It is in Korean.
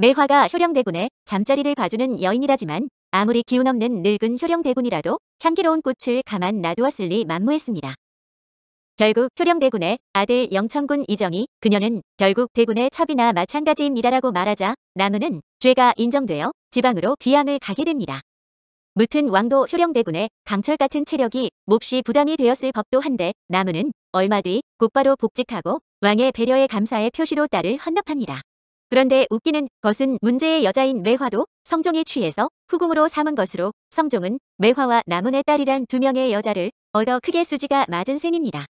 매화가 효령대군의 잠자리를 봐주는 여인이라지만 아무리 기운 없는 늙은 효령대군이라도 향기로운 꽃을 가만 놔두었을 리 만무했습니다. 결국 효령대군의 아들 영천군 이정이 그녀는 결국 대군의 첩이나 마찬가지입니다라고 말하자 나무는 죄가 인정되어 지방으로 귀양을 가게 됩니다. 무튼 왕도 효령대군의 강철 같은 체력이 몹시 부담이 되었을 법도 한데 나무는 얼마 뒤 곧바로 복직하고 왕의 배려의 감사의 표시로 딸을 헌납합니다. 그런데 웃기는 것은 문제의 여자인 매화도 성종에 취해서 후궁으로 삼은 것으로 성종은 매화와 남은의 딸이란 두 명의 여자를 얻어 크게 수지가 맞은 셈입니다.